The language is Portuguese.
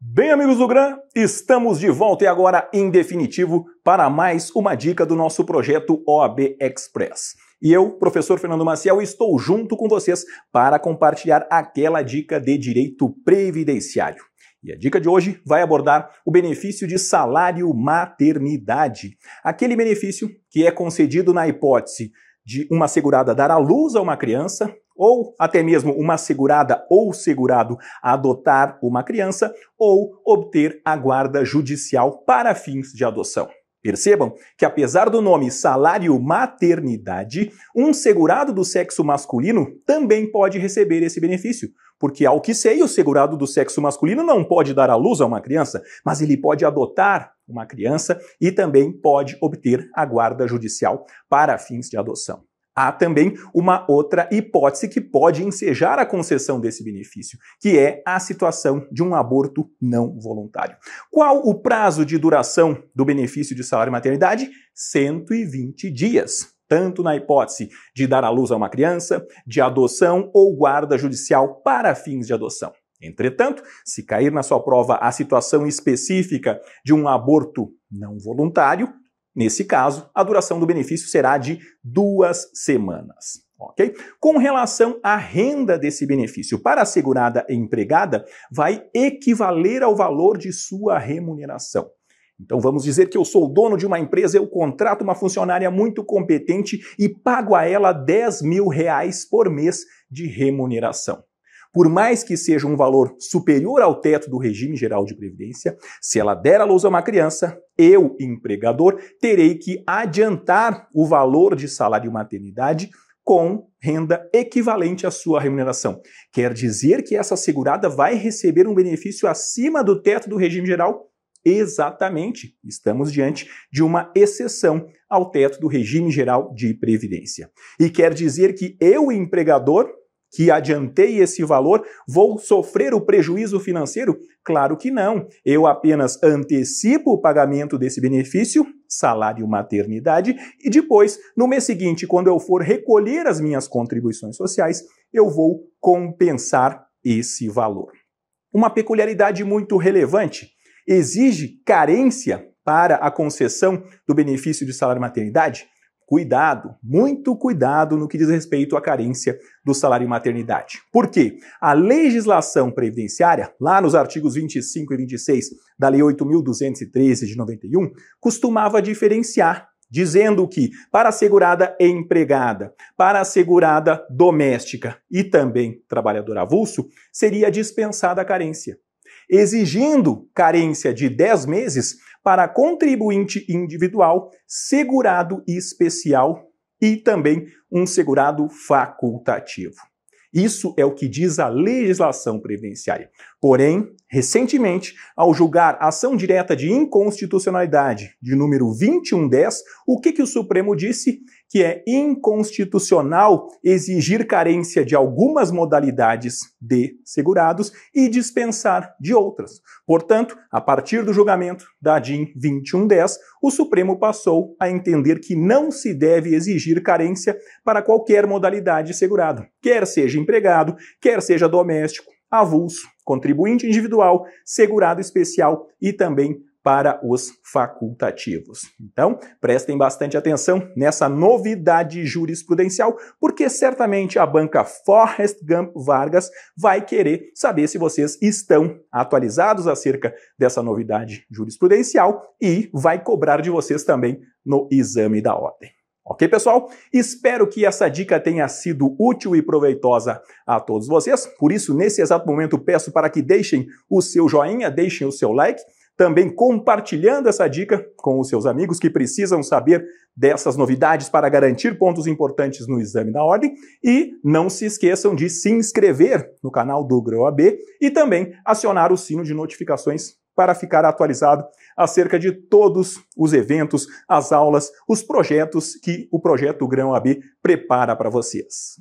Bem, amigos do Gran, estamos de volta e agora em definitivo para mais uma dica do nosso projeto OAB Express. E eu, professor Fernando Maciel, estou junto com vocês para compartilhar aquela dica de direito previdenciário. E a dica de hoje vai abordar o benefício de salário maternidade. Aquele benefício que é concedido na hipótese de uma segurada dar à luz a uma criança ou até mesmo uma segurada ou segurado a adotar uma criança, ou obter a guarda judicial para fins de adoção. Percebam que, apesar do nome salário maternidade, um segurado do sexo masculino também pode receber esse benefício. Porque, ao que sei, o segurado do sexo masculino não pode dar à luz a uma criança, mas ele pode adotar uma criança e também pode obter a guarda judicial para fins de adoção. Há também uma outra hipótese que pode ensejar a concessão desse benefício, que é a situação de um aborto não voluntário. Qual o prazo de duração do benefício de salário e maternidade? 120 dias tanto na hipótese de dar à luz a uma criança, de adoção ou guarda judicial para fins de adoção. Entretanto, se cair na sua prova a situação específica de um aborto não voluntário, Nesse caso, a duração do benefício será de duas semanas. Okay? Com relação à renda desse benefício para a segurada empregada, vai equivaler ao valor de sua remuneração. Então vamos dizer que eu sou dono de uma empresa, eu contrato uma funcionária muito competente e pago a ela 10 mil reais por mês de remuneração por mais que seja um valor superior ao teto do regime geral de previdência, se ela der a luz a uma criança, eu, empregador, terei que adiantar o valor de salário maternidade com renda equivalente à sua remuneração. Quer dizer que essa segurada vai receber um benefício acima do teto do regime geral? Exatamente, estamos diante de uma exceção ao teto do regime geral de previdência. E quer dizer que eu, empregador, que adiantei esse valor, vou sofrer o prejuízo financeiro? Claro que não. Eu apenas antecipo o pagamento desse benefício, salário maternidade, e depois, no mês seguinte, quando eu for recolher as minhas contribuições sociais, eu vou compensar esse valor. Uma peculiaridade muito relevante exige carência para a concessão do benefício de salário maternidade? cuidado, muito cuidado no que diz respeito à carência do salário e maternidade. Por quê? A legislação previdenciária, lá nos artigos 25 e 26 da Lei 8.213 de 91, costumava diferenciar dizendo que para a segurada empregada, para a segurada doméstica e também trabalhador avulso, seria dispensada a carência exigindo carência de 10 meses para contribuinte individual, segurado especial e também um segurado facultativo. Isso é o que diz a legislação previdenciária. Porém, recentemente, ao julgar ação direta de inconstitucionalidade de número 2110, o que, que o Supremo disse? que é inconstitucional exigir carência de algumas modalidades de segurados e dispensar de outras. Portanto, a partir do julgamento da DIN 2110, o Supremo passou a entender que não se deve exigir carência para qualquer modalidade de segurado, quer seja empregado, quer seja doméstico, avulso, contribuinte individual, segurado especial e também para os facultativos. Então, prestem bastante atenção nessa novidade jurisprudencial, porque certamente a banca Forrest Gump Vargas vai querer saber se vocês estão atualizados acerca dessa novidade jurisprudencial e vai cobrar de vocês também no exame da ordem. Ok, pessoal? Espero que essa dica tenha sido útil e proveitosa a todos vocês. Por isso, nesse exato momento, peço para que deixem o seu joinha, deixem o seu like também compartilhando essa dica com os seus amigos que precisam saber dessas novidades para garantir pontos importantes no exame da ordem. E não se esqueçam de se inscrever no canal do Grão AB e também acionar o sino de notificações para ficar atualizado acerca de todos os eventos, as aulas, os projetos que o projeto Grão AB prepara para vocês.